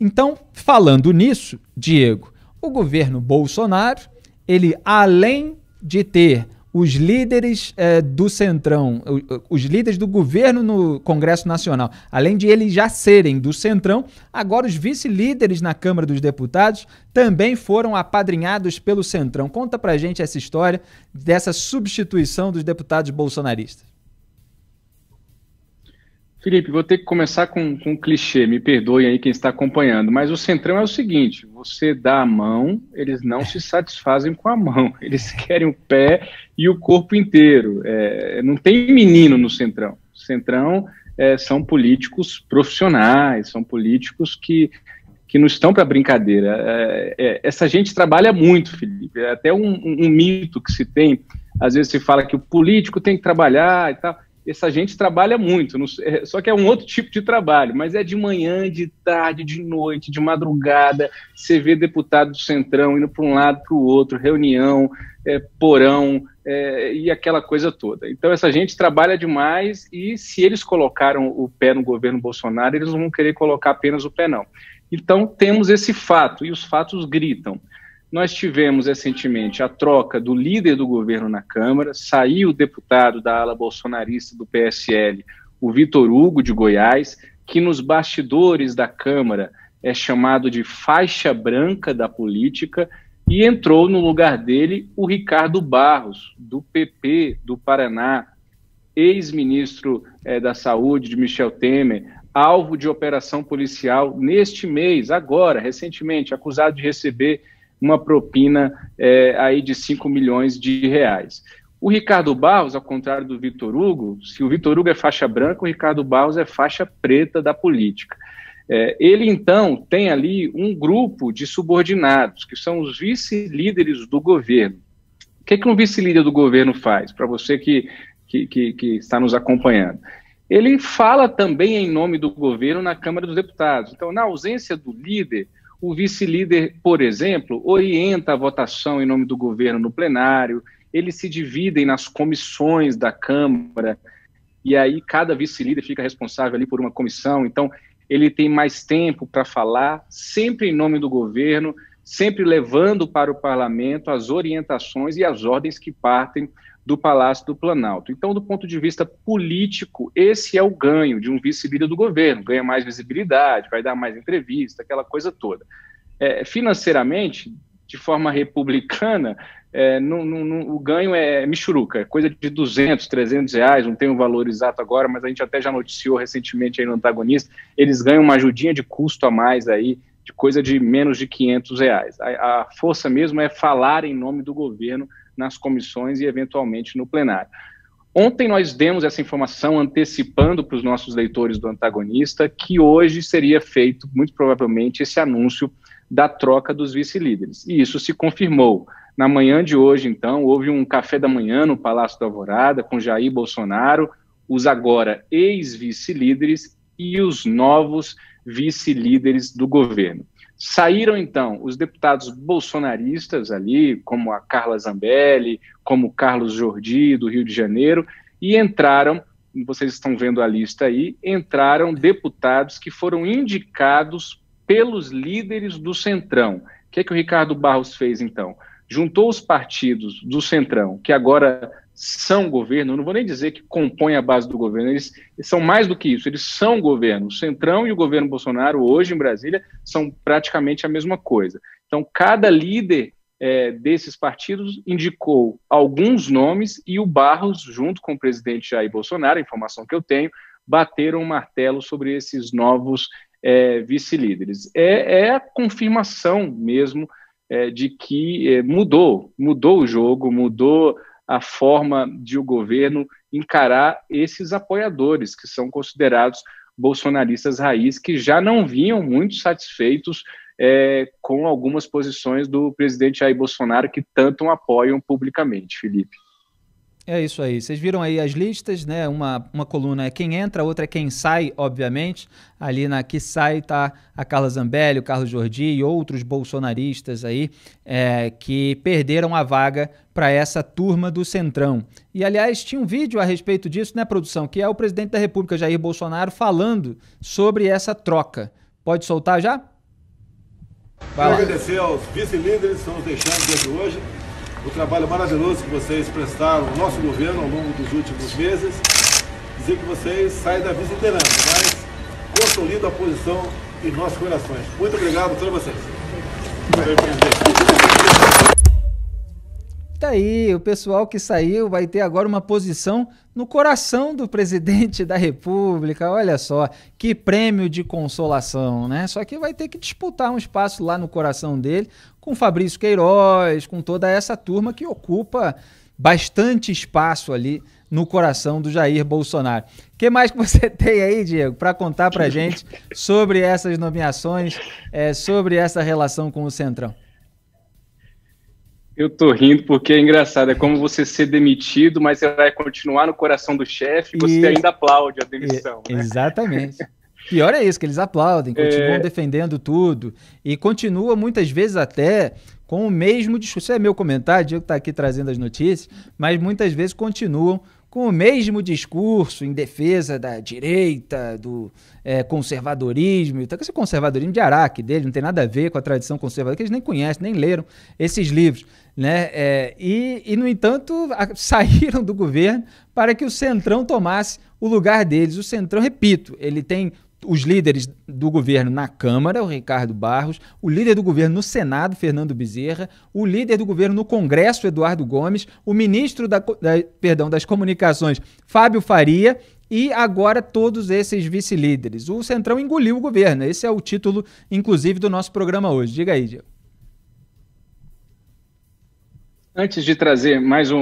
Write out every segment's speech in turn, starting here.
Então, falando nisso, Diego, o governo Bolsonaro, ele além de ter os líderes eh, do Centrão, os líderes do governo no Congresso Nacional, além de eles já serem do Centrão, agora os vice-líderes na Câmara dos Deputados também foram apadrinhados pelo Centrão. Conta pra gente essa história dessa substituição dos deputados bolsonaristas. Felipe, vou ter que começar com, com um clichê, me perdoe aí quem está acompanhando, mas o centrão é o seguinte: você dá a mão, eles não se satisfazem com a mão, eles querem o pé e o corpo inteiro. É, não tem menino no centrão. Centrão é, são políticos profissionais, são políticos que que não estão para brincadeira. É, é, essa gente trabalha muito, Felipe. É até um, um, um, mito que se tem. Às vezes se fala que o político tem que trabalhar e tal essa gente trabalha muito, é, só que é um outro tipo de trabalho, mas é de manhã, de tarde, de noite, de madrugada. Você vê deputado do Centrão indo para um lado, para o outro, reunião, é, porão é, e aquela coisa toda. Então, essa gente trabalha demais e se eles colocaram o pé no governo Bolsonaro, eles não vão querer colocar apenas o pé, não. Então, temos esse fato e os fatos gritam. Nós tivemos recentemente a troca do líder do governo na Câmara, saiu o deputado da ala bolsonarista do PSL, o Vitor Hugo de Goiás, que nos bastidores da Câmara é chamado de faixa branca da política, e entrou no lugar dele o Ricardo Barros, do PP do Paraná, ex-ministro é, da Saúde de Michel Temer, alvo de operação policial neste mês, agora, recentemente, acusado de receber uma propina é, aí de 5 milhões de reais. O Ricardo Barros, ao contrário do Vitor Hugo, se o Vitor Hugo é faixa branca, o Ricardo Barros é faixa preta da política. É, ele, então, tem ali um grupo de subordinados, que são os vice-líderes do governo. O que, é que um vice-líder do governo faz, para você que, que, que, que está nos acompanhando? Ele fala também em nome do governo na Câmara dos Deputados. Então, na ausência do líder, o vice-líder, por exemplo, orienta a votação em nome do governo no plenário, eles se dividem nas comissões da Câmara, e aí cada vice-líder fica responsável ali por uma comissão, então ele tem mais tempo para falar, sempre em nome do governo, sempre levando para o parlamento as orientações e as ordens que partem do Palácio do Planalto. Então, do ponto de vista político, esse é o ganho de um vice-líder do governo: ganha mais visibilidade, vai dar mais entrevista, aquela coisa toda. É, financeiramente, de forma republicana, é, o ganho é michuruca, é coisa de 200, 300 reais, não tem o valor exato agora, mas a gente até já noticiou recentemente aí no antagonista, eles ganham uma ajudinha de custo a mais aí, de coisa de menos de 500 reais. a, a força mesmo é falar em nome do governo nas comissões e, eventualmente, no plenário. Ontem nós demos essa informação antecipando para os nossos leitores do antagonista que hoje seria feito, muito provavelmente, esse anúncio da troca dos vice-líderes. E isso se confirmou. Na manhã de hoje, então, houve um café da manhã no Palácio da Alvorada com Jair Bolsonaro, os agora ex-vice-líderes e os novos vice-líderes do governo. Saíram então os deputados bolsonaristas ali, como a Carla Zambelli, como Carlos Jordi do Rio de Janeiro, e entraram, vocês estão vendo a lista aí, entraram deputados que foram indicados pelos líderes do Centrão. O que é que o Ricardo Barros fez então? Juntou os partidos do Centrão, que agora são governo, não vou nem dizer que compõem a base do governo, eles, são mais do que isso, eles são governo. O Centrão e o governo Bolsonaro, hoje em Brasília, são praticamente a mesma coisa. Então, cada líder é, desses partidos indicou alguns nomes e o Barros, junto com o presidente Jair Bolsonaro, a informação que eu tenho, bateram o um martelo sobre esses novos é, vice-líderes. É, é, a confirmação mesmo é, de que é, mudou, mudou o jogo, mudou a forma de o governo encarar esses apoiadores, que são considerados bolsonaristas raiz, que já não vinham muito satisfeitos é, com algumas posições do presidente Jair Bolsonaro, que tanto apoiam publicamente, Felipe. É isso aí. Vocês viram aí as listas, né? Uma, uma coluna é quem entra, outra é quem sai, obviamente. Ali na que sai tá a Carla Zambelli, o Carlos Jordi e outros bolsonaristas aí é, que perderam a vaga para essa turma do Centrão. E, aliás, tinha um vídeo a respeito disso, né, produção? Que é o presidente da República, Jair Bolsonaro, falando sobre essa troca. Pode soltar já? Vai agradecer aos vice-líderes que estão nos deixando desde hoje o trabalho maravilhoso que vocês prestaram ao nosso governo ao longo dos últimos meses. Dizer que vocês saem da vice-liderança, mas consolidam a posição em nossos corações. Muito obrigado a todos vocês. Tá aí, o pessoal que saiu vai ter agora uma posição no coração do presidente da República. Olha só, que prêmio de consolação, né? Só que vai ter que disputar um espaço lá no coração dele com Fabrício Queiroz, com toda essa turma que ocupa bastante espaço ali no coração do Jair Bolsonaro. O que mais que você tem aí, Diego, para contar para gente sobre essas nomeações, é, sobre essa relação com o Centrão? Eu tô rindo porque é engraçado, é como você ser demitido, mas você vai continuar no coração do chefe e você ainda aplaude a demissão. E, né? Exatamente. Pior é isso, que eles aplaudem, é. continuam é... defendendo tudo e continua muitas vezes até com o mesmo discurso. Isso é meu comentário, Diego está aqui trazendo as notícias, mas muitas vezes continuam com o mesmo discurso em defesa da direita, do é, conservadorismo, então esse conservadorismo de Araque dele, não tem nada a ver com a tradição conservadora, que eles nem conhecem, nem leram esses livros. Né? É, e, e, no entanto, a, saíram do governo para que o Centrão tomasse o lugar deles. O Centrão, repito, ele tem os líderes do governo na Câmara, o Ricardo Barros, o líder do governo no Senado, Fernando Bezerra, o líder do governo no Congresso, Eduardo Gomes, o ministro da, da perdão, das Comunicações, Fábio Faria, e agora todos esses vice-líderes. O Centrão engoliu o governo. Esse é o título, inclusive, do nosso programa hoje. Diga aí, Diego. Antes de trazer mais um,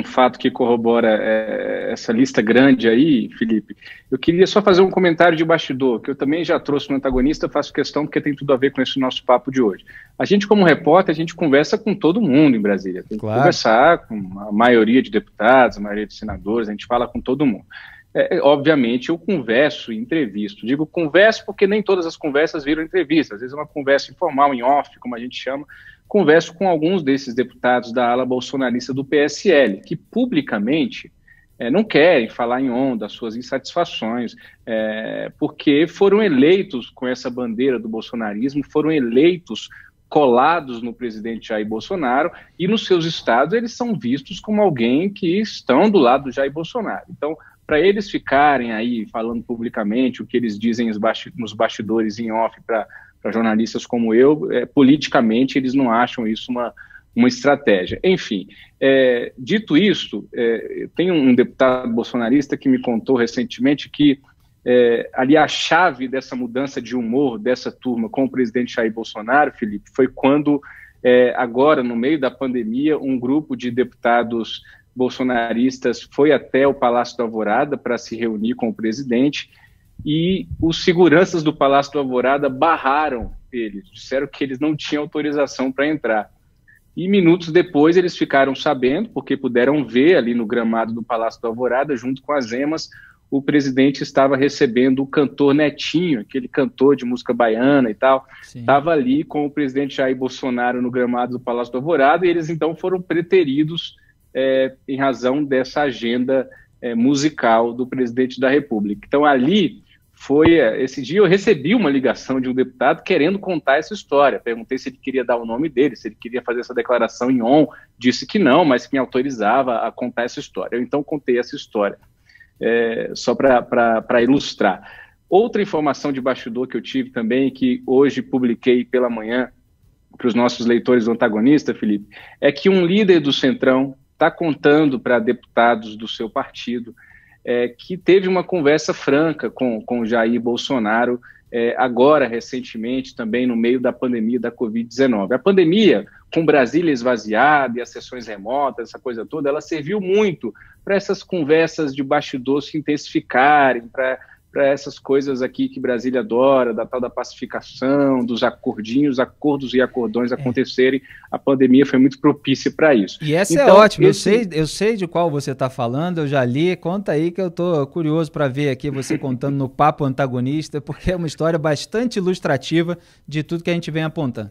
um fato que corrobora é, essa lista grande aí, Felipe, eu queria só fazer um comentário de bastidor, que eu também já trouxe no antagonista, faço questão porque tem tudo a ver com esse nosso papo de hoje. A gente, como repórter, a gente conversa com todo mundo em Brasília. Tem que claro. conversar com a maioria de deputados, a maioria de senadores, a gente fala com todo mundo. É, é obviamente, eu converso, entrevisto. Digo converso porque nem todas as conversas viram entrevista. Às vezes é uma conversa informal, em off, como a gente chama, converso com alguns desses deputados da ala bolsonarista do PSL, que publicamente é, não querem falar em onda suas insatisfações, é, porque foram eleitos com essa bandeira do bolsonarismo, foram eleitos colados no presidente Jair Bolsonaro e nos seus estados eles são vistos como alguém que estão do lado do Jair Bolsonaro. Então, para eles ficarem aí falando publicamente o que eles dizem nos bastidores em off para para jornalistas como eu, é, politicamente eles não acham isso uma, uma estratégia. Enfim, é, dito isso, é, tem um deputado bolsonarista que me contou recentemente que é, ali a chave dessa mudança de humor dessa turma com o presidente Jair Bolsonaro, Felipe, foi quando, é, agora, no meio da pandemia, um grupo de deputados bolsonaristas foi até o Palácio da Alvorada para se reunir com o presidente e os seguranças do Palácio do Alvorada barraram eles, disseram que eles não tinham autorização para entrar. E minutos depois eles ficaram sabendo, porque puderam ver ali no gramado do Palácio do Alvorada, junto com as emas, o presidente estava recebendo o cantor Netinho, aquele cantor de música baiana e tal, estava ali com o presidente Jair Bolsonaro no gramado do Palácio do Alvorada, e eles então foram preteridos é, em razão dessa agenda é, musical do presidente da República. Então ali foi é, esse dia eu recebi uma ligação de um deputado querendo contar essa história. Perguntei se ele queria dar o nome dele, se ele queria fazer essa declaração em on, disse que não, mas que me autorizava a contar essa história. Eu então contei essa história é, só para ilustrar. Outra informação de bastidor que eu tive também que hoje publiquei pela manhã para os nossos leitores do antagonista, Felipe, é que um líder do centrão está contando para deputados do seu partido é, que teve uma conversa franca com, com Jair Bolsonaro é, agora, recentemente, também no meio da pandemia da Covid-19. A pandemia, com Brasília esvaziada e as sessões remotas, essa coisa toda, ela serviu muito para essas conversas de bastidor se intensificarem, para para essas coisas aqui que Brasília adora, da tal da pacificação, dos acordinhos, acordos e acordões é. acontecerem. A pandemia foi muito propícia para isso. E essa é então, é ótima, esse... eu, sei, eu sei de qual você está falando, eu já li, conta aí que eu estou curioso para ver aqui você contando no Papo Antagonista, porque é uma história bastante ilustrativa de tudo que a gente vem apontando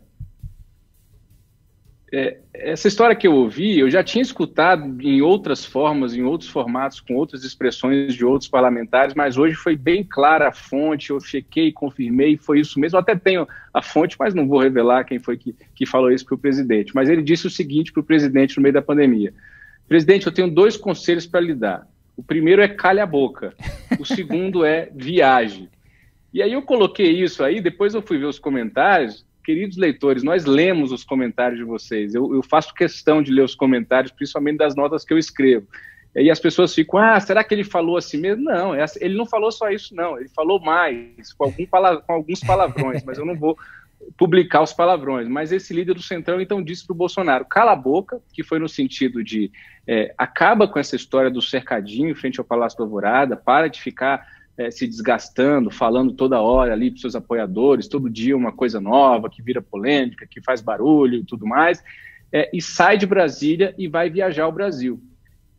é, essa história que eu ouvi, eu já tinha escutado em outras formas, em outros formatos, com outras expressões de outros parlamentares, mas hoje foi bem clara a fonte, eu chequei, confirmei, foi isso mesmo. Eu até tenho a fonte, mas não vou revelar quem foi que, que falou isso para o presidente. Mas ele disse o seguinte para o presidente no meio da pandemia: Presidente, eu tenho dois conselhos para lhe dar. O primeiro é calha a boca, o segundo é viagem. E aí eu coloquei isso aí, depois eu fui ver os comentários, queridos leitores, nós lemos os comentários de vocês. Eu, eu, faço questão de ler os comentários, principalmente das notas que eu escrevo. E as pessoas ficam, ah, será que ele falou assim mesmo? Não, é assim, ele não falou só isso, não. Ele falou mais, com, algum pala com alguns palavrões, mas eu não vou publicar os palavrões. Mas esse líder do Centrão então disse para o Bolsonaro: cala a boca, que foi no sentido de é, acaba com essa história do cercadinho frente ao Palácio do Alvorada, para de ficar é, se desgastando, falando toda hora ali para seus apoiadores, todo dia uma coisa nova que vira polêmica, que faz barulho e tudo mais, é, e sai de Brasília e vai viajar ao Brasil.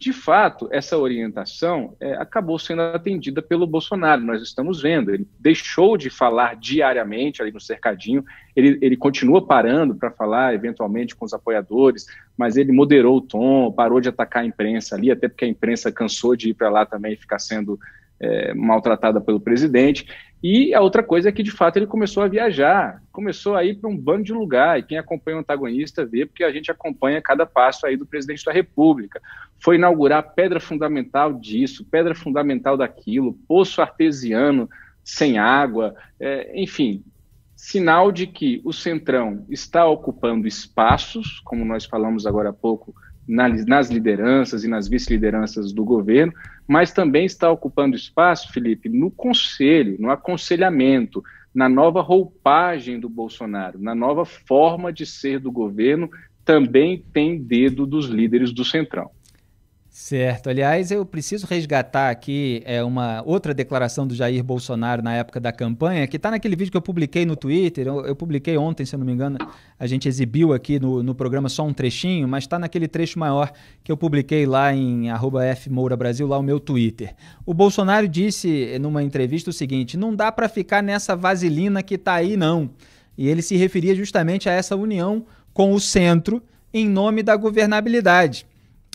De fato, essa orientação é, acabou sendo atendida pelo Bolsonaro, nós estamos vendo. Ele deixou de falar diariamente ali no cercadinho, ele, ele continua parando para falar eventualmente com os apoiadores, mas ele moderou o tom, parou de atacar a imprensa ali, até porque a imprensa cansou de ir para lá também e ficar sendo é, maltratada pelo presidente. E a outra coisa é que, de fato, ele começou a viajar, começou a ir para um bando de lugar, e quem acompanha o antagonista vê, porque a gente acompanha cada passo aí do presidente da República. Foi inaugurar pedra fundamental disso, pedra fundamental daquilo, poço artesiano sem água, é, enfim, sinal de que o Centrão está ocupando espaços, como nós falamos agora há pouco, nas lideranças e nas vice-lideranças do governo, mas também está ocupando espaço, Felipe, no conselho, no aconselhamento, na nova roupagem do Bolsonaro, na nova forma de ser do governo, também tem dedo dos líderes do Central. Certo. Aliás, eu preciso resgatar aqui é, uma outra declaração do Jair Bolsonaro na época da campanha, que está naquele vídeo que eu publiquei no Twitter. Eu, eu, publiquei ontem, se eu não me engano, a gente exibiu aqui no, no programa só um trechinho, mas está naquele trecho maior que eu publiquei lá em @fmourabrasil lá o meu Twitter. O Bolsonaro disse numa entrevista o seguinte: não dá para ficar nessa vaselina que está aí, não. E ele se referia justamente a essa união com o centro em nome da governabilidade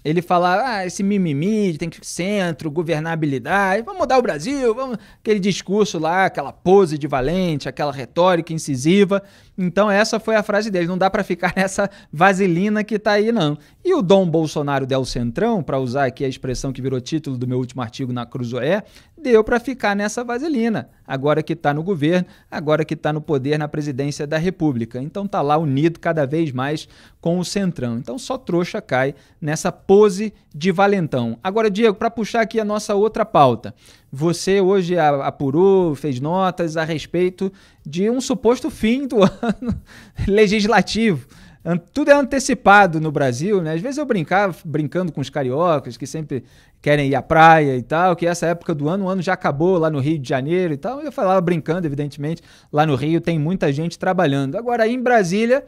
ele fala, ah, esse mimimi, tem que centro, governabilidade, vamos mudar o Brasil, vamos... aquele discurso lá, aquela pose de valente, aquela retórica incisiva, então essa foi a frase dele, não dá para ficar nessa vaselina que tá aí não. E o Dom Bolsonaro del Centrão, para usar aqui a expressão que virou título do meu último artigo na Cruzoé, deu para ficar nessa vaselina, agora que está no governo, agora que está no poder na presidência da República. Então tá lá unido cada vez mais com o Centrão. Então só trouxa cai nessa pose de valentão. Agora, Diego, para puxar aqui a nossa outra pauta. Você hoje apurou, fez notas a respeito de um suposto fim do ano legislativo. Tudo é antecipado no Brasil, né? Às vezes eu brincava, brincando com os cariocas que sempre querem ir à praia e tal, que essa época do ano, o ano já acabou lá no Rio de Janeiro e tal. Eu falava brincando, evidentemente, lá no Rio tem muita gente trabalhando. Agora, em Brasília,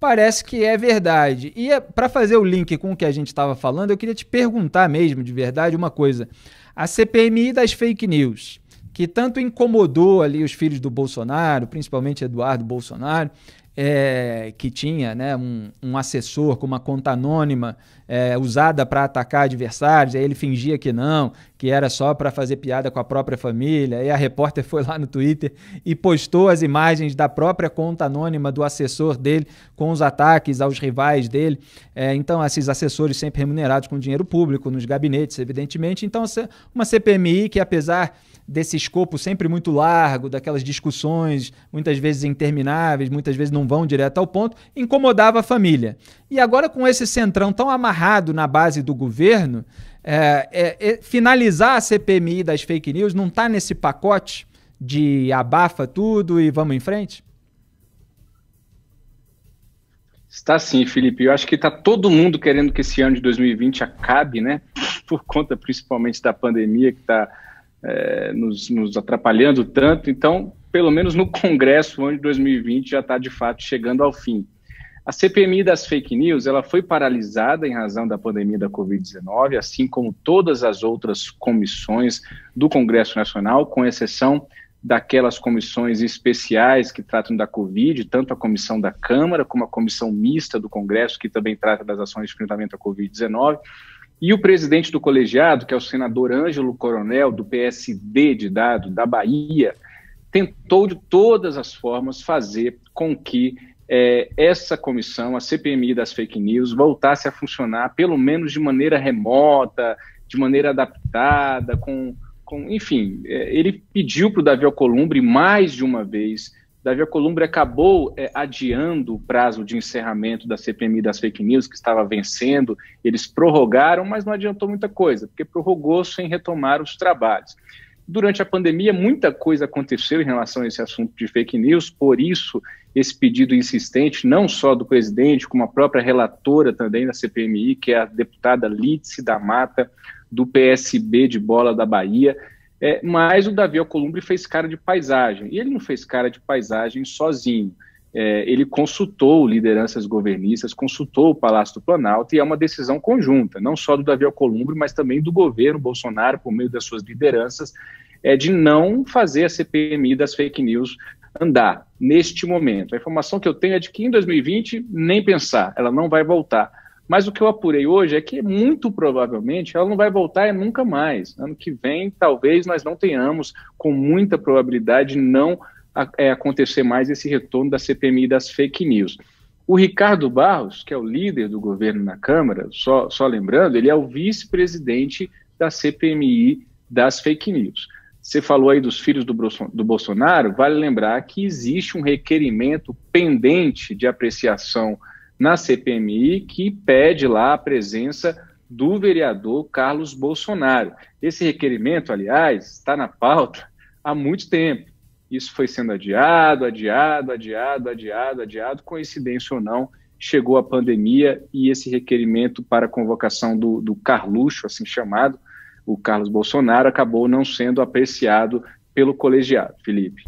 parece que é verdade. E é, para fazer o link com o que a gente estava falando, eu queria te perguntar mesmo, de verdade, uma coisa. A CPMI das fake news, que tanto incomodou ali os filhos do Bolsonaro, principalmente Eduardo Bolsonaro, é, que tinha né, um, um, assessor com uma conta anônima é, usada para atacar adversários, aí ele fingia que não, que era só para fazer piada com a própria família. E a repórter foi lá no Twitter e postou as imagens da própria conta anônima do assessor dele com os ataques aos rivais dele. É, então, esses assessores sempre remunerados com dinheiro público nos gabinetes, evidentemente. Então, uma CPMI que, apesar desse escopo sempre muito largo, daquelas discussões muitas vezes intermináveis, muitas vezes não vão direto ao ponto, incomodava a família. E agora, com esse centrão tão amarrado na base do governo, é, é, é, finalizar a CPMI das fake news não está nesse pacote de abafa tudo e vamos em frente? Está sim, Felipe. Eu acho que está todo mundo querendo que esse ano de 2020 acabe, né? Por conta principalmente da pandemia que está é, nos, nos atrapalhando tanto. Então, pelo menos no Congresso, o ano de 2020 já está de fato chegando ao fim. A CPMI das fake news ela foi paralisada em razão da pandemia da Covid-19, assim como todas as outras comissões do Congresso Nacional, com exceção daquelas comissões especiais que tratam da Covid, tanto a comissão da Câmara como a comissão mista do Congresso, que também trata das ações de enfrentamento à Covid-19. E o presidente do colegiado, que é o senador Ângelo Coronel, do PSD de dado, da Bahia, tentou de todas as formas fazer com que é, essa comissão, a CPMI das fake news, voltasse a funcionar, pelo menos de maneira remota, de maneira adaptada, com. com enfim, é, ele pediu para o Davi Alcolumbre mais de uma vez Davi Alcolumbre acabou é, adiando o prazo de encerramento da CPMI das fake news, que estava vencendo, eles prorrogaram, mas não adiantou muita coisa, porque prorrogou sem retomar os trabalhos. Durante a pandemia, muita coisa aconteceu em relação a esse assunto de fake news, por isso esse pedido insistente, não só do presidente, como a própria relatora também da CPMI, que é a deputada Lítice da Mata, do PSB de Bola da Bahia, é, mas o Davi Alcolumbre fez cara de paisagem. E ele não fez cara de paisagem sozinho. É, ele consultou lideranças governistas, consultou o Palácio do Planalto, e é uma decisão conjunta, não só do Davi Alcolumbre, mas também do governo Bolsonaro, por meio das suas lideranças, é, de não fazer a CPMI das fake news andar neste momento. A informação que eu tenho é de que em 2020, nem pensar, ela não vai voltar. Mas o que eu apurei hoje é que muito provavelmente ela não vai voltar nunca mais. Ano que vem, talvez nós não tenhamos, com muita probabilidade, não é, acontecer mais esse retorno da CPMI das fake news. O Ricardo Barros, que é o líder do governo na Câmara, só, só lembrando, ele é o vice-presidente da CPMI das fake news. Você falou aí dos filhos do, do Bolsonaro, vale lembrar que existe um requerimento pendente de apreciação na CPMI que pede lá a presença do vereador Carlos Bolsonaro. Esse requerimento, aliás, está na pauta há muito tempo. Isso foi sendo adiado, adiado, adiado, adiado, adiado, coincidência ou não, chegou a pandemia e esse requerimento para a convocação do, do Carluxo, assim chamado, o Carlos Bolsonaro, acabou não sendo apreciado pelo colegiado. Felipe.